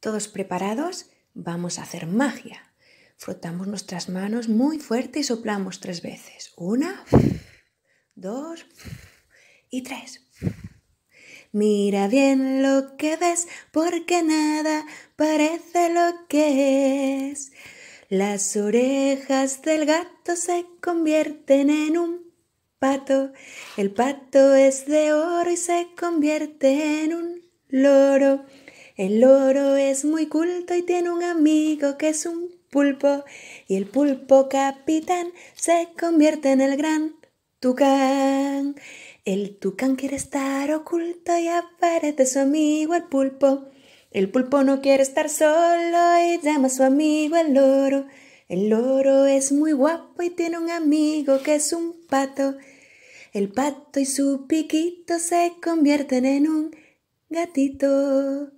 ¿Todos preparados? Vamos a hacer magia. Frotamos nuestras manos muy fuerte y soplamos tres veces. Una, dos y tres. Mira bien lo que ves, porque nada parece lo que es. Las orejas del gato se convierten en un pato. El pato es de oro y se convierte en un loro. El loro es muy culto y tiene un amigo que es un pulpo. Y el pulpo capitán se convierte en el gran tucán. El tucán quiere estar oculto y aparece su amigo el pulpo. El pulpo no quiere estar solo y llama a su amigo el loro. El loro es muy guapo y tiene un amigo que es un pato. El pato y su piquito se convierten en un gatito.